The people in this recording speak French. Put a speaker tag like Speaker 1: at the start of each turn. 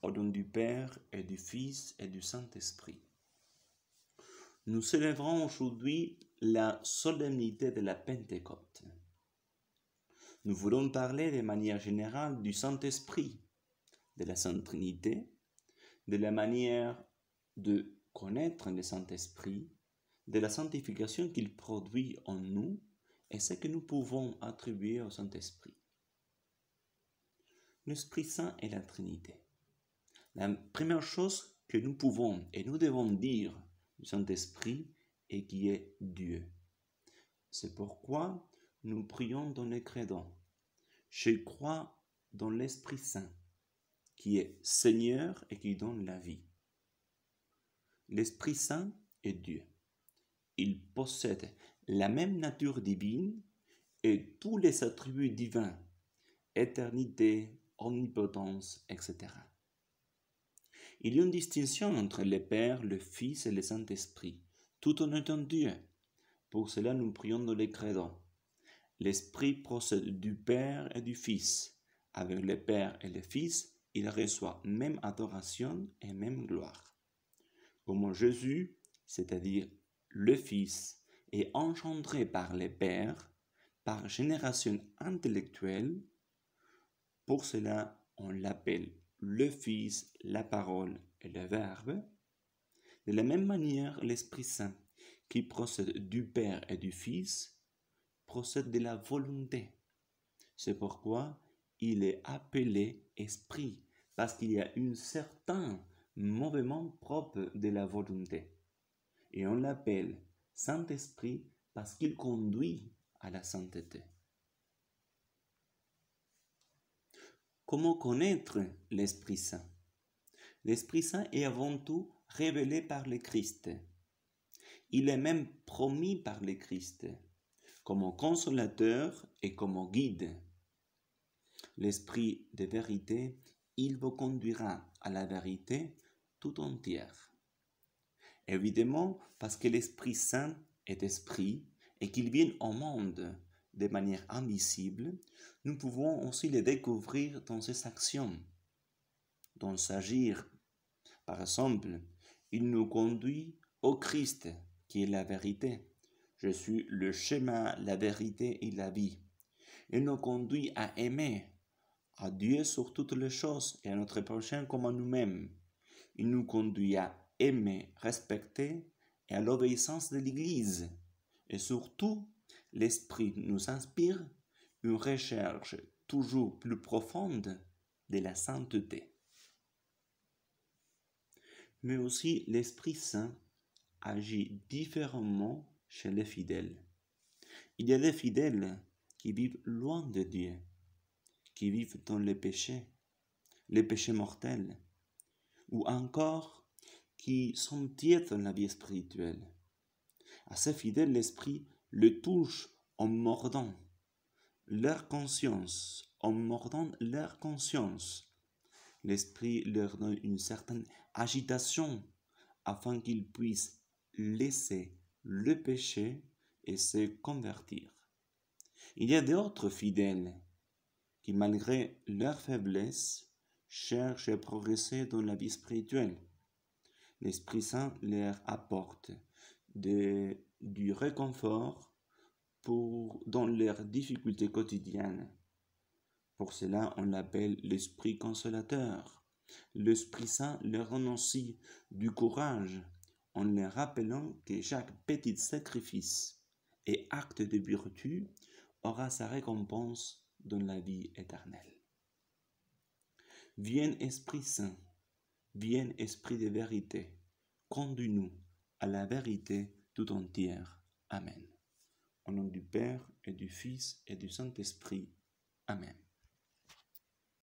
Speaker 1: Au nom du Père et du Fils et du Saint-Esprit. Nous célébrons aujourd'hui la solennité de la Pentecôte. Nous voulons parler de manière générale du Saint-Esprit, de la Sainte Trinité, de la manière de connaître le Saint-Esprit, de la sanctification qu'il produit en nous et ce que nous pouvons attribuer au Saint-Esprit. L'Esprit Saint est la Trinité. La première chose que nous pouvons et nous devons dire du Saint-Esprit est qui est Dieu. C'est pourquoi nous prions dans les crédents. Je crois dans l'Esprit Saint, qui est Seigneur et qui donne la vie. L'Esprit Saint est Dieu. Il possède la même nature divine et tous les attributs divins, éternité, omnipotence, etc. Il y a une distinction entre le Père, le Fils et le Saint-Esprit, tout en étant Dieu. Pour cela, nous prions dans les crédents. L'Esprit procède du Père et du Fils. Avec le Père et le Fils, il reçoit même adoration et même gloire. Comme Jésus, c'est-à-dire le Fils, est engendré par le Père, par génération intellectuelle, pour cela on l'appelle le Fils, la parole et le Verbe. De la même manière, l'Esprit Saint, qui procède du Père et du Fils, procède de la volonté. C'est pourquoi il est appelé esprit, parce qu'il y a un certain mouvement propre de la volonté. Et on l'appelle Saint-Esprit parce qu'il conduit à la sainteté. Comment connaître l'Esprit Saint L'Esprit Saint est avant tout révélé par le Christ. Il est même promis par le Christ comme consolateur et comme guide. L'Esprit de vérité, il vous conduira à la vérité tout entière. Évidemment, parce que l'Esprit Saint est esprit et qu'il vient au monde de manière invisible, nous pouvons aussi les découvrir dans ses actions, dans s'agir. Par exemple, il nous conduit au Christ, qui est la vérité. Je suis le chemin, la vérité et la vie. Il nous conduit à aimer, à Dieu sur toutes les choses et à notre prochain comme à nous-mêmes. Il nous conduit à aimer, respecter et à l'obéissance de l'Église, et surtout l'esprit nous inspire une recherche toujours plus profonde de la sainteté. Mais aussi l'Esprit Saint agit différemment chez les fidèles. Il y a des fidèles qui vivent loin de Dieu, qui vivent dans les péchés, les péchés mortels, ou encore qui sont tièdes dans la vie spirituelle. À ces fidèles, l'Esprit le touchent en mordant leur conscience, en mordant leur conscience. L'esprit leur donne une certaine agitation afin qu'ils puissent laisser le péché et se convertir. Il y a d'autres fidèles qui, malgré leur faiblesse, cherchent à progresser dans la vie spirituelle. L'Esprit Saint leur apporte de, du réconfort pour, dans leurs difficultés quotidiennes. Pour cela, on l'appelle l'Esprit consolateur. L'Esprit Saint leur annoncie du courage en leur rappelant que chaque petit sacrifice et acte de vertu aura sa récompense dans la vie éternelle. Viens Esprit Saint, viens Esprit de vérité, conduis-nous à la vérité tout entière. Amen. Au nom du Père et du Fils et du Saint-Esprit. Amen.